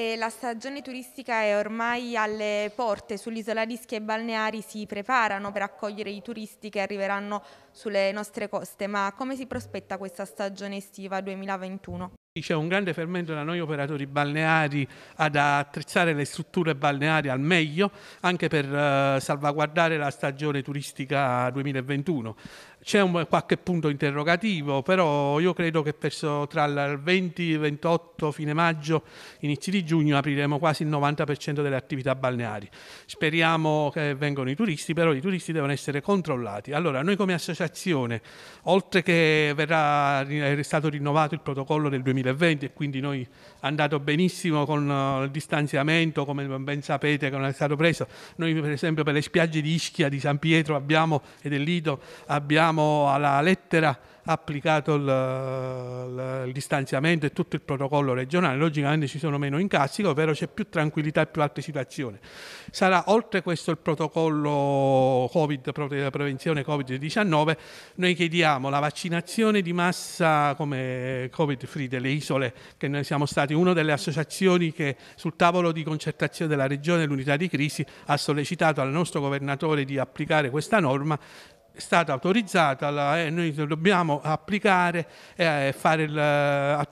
E la stagione turistica è ormai alle porte, sull'isola di Schia e Balneari si preparano per accogliere i turisti che arriveranno sulle nostre coste, ma come si prospetta questa stagione estiva 2021? c'è un grande fermento da noi operatori balneari ad attrezzare le strutture balneari al meglio anche per eh, salvaguardare la stagione turistica 2021. C'è un, qualche punto interrogativo, però io credo che perso tra il 20 e il 28 fine maggio, inizi di giugno, apriremo quasi il 90% delle attività balneari. Speriamo che vengano i turisti, però i turisti devono essere controllati. Allora, noi come associazione, oltre che verrà è stato rinnovato il protocollo del 2020, 2020 e quindi noi è andato benissimo con eh, il distanziamento, come ben sapete che non è stato preso. Noi per esempio per le spiagge di Ischia, di San Pietro abbiamo, e del Lido abbiamo alla lettera applicato il, il, eh, il, distanziamento e tutto il protocollo regionale, logicamente ci sono meno incassi, ovvero c'è più tranquillità e più anticipazione. Sarà oltre questo il protocollo Covid, prevenzione Covid-19, noi chiediamo la vaccinazione di massa come Covid Free delle isole, che noi siamo stati una delle associazioni che sul tavolo di concertazione della regione l'unità di crisi ha sollecitato al nostro governatore di applicare questa norma, stata autorizzata, la, eh, noi dobbiamo applicare eh, e eh, fare il, eh,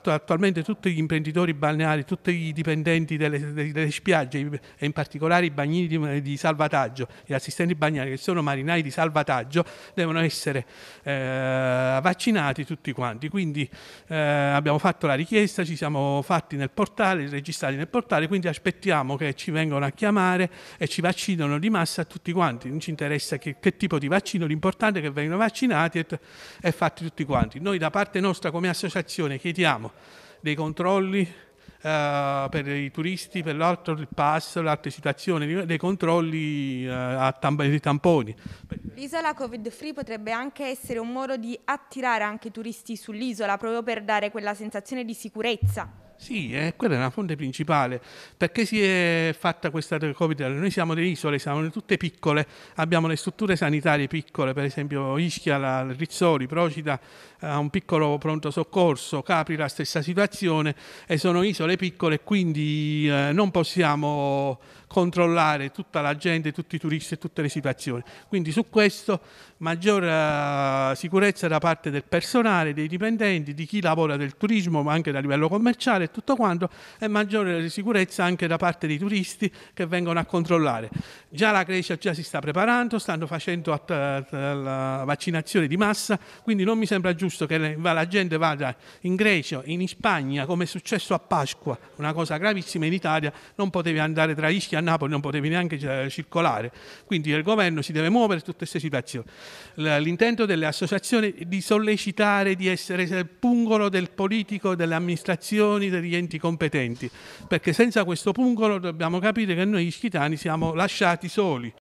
attualmente tutti gli imprenditori balneari, tutti i dipendenti delle, delle spiagge e in particolare i bagnini di, di, salvataggio, gli assistenti bagnari che sono marinai di salvataggio, devono essere eh, vaccinati tutti quanti. Quindi eh, abbiamo fatto la richiesta, ci siamo fatti nel portale, registrati nel portale, quindi aspettiamo che ci vengano a chiamare e ci vaccinano di massa tutti quanti. Non ci interessa che, che tipo di vaccino, l'importante importante che vengano vaccinati e, e fatti tutti quanti. Noi da parte nostra come associazione chiediamo dei controlli Uh, per i turisti, per l'altro il pass, l'altra situazione, dei controlli uh, a tam- tamponi. L'isola Covid Free potrebbe anche essere un modo di attirare anche i turisti sull'isola proprio per dare quella sensazione di sicurezza. Sì, eh, quella è una fonte principale. Perché si è fatta questa Covid? Noi siamo delle isole, siamo tutte piccole, abbiamo le strutture sanitarie piccole, per esempio Ischia, la Rizzoli, Procida, ha un piccolo pronto soccorso, Capri, la stessa situazione, e sono isole piccole, quindi eh, non possiamo controllare tutta la gente, tutti i turisti e tutte le situazioni. Quindi su questo maggior eh, sicurezza da parte del personale, dei dipendenti, di chi lavora del turismo, ma anche a livello commerciale e tutto quanto, e maggiore sicurezza anche da parte dei turisti che vengono a controllare. Già la Grecia già si sta preparando, stanno facendo att- att- la vaccinazione di massa, quindi non mi sembra giusto che le- la gente vada in Grecia, in Spagna, come è successo a Pasqua, una cosa gravissima in Italia, non potevi andare tra Ischia a Napoli non potevi neanche eh, circolare. Quindi il governo si deve muovere su tutte queste situazioni. L'intento delle associazioni è di sollecitare, di essere il pungolo del politico, delle amministrazioni, degli enti competenti, perché senza questo pungolo dobbiamo capire che noi ischitani siamo lasciati soli.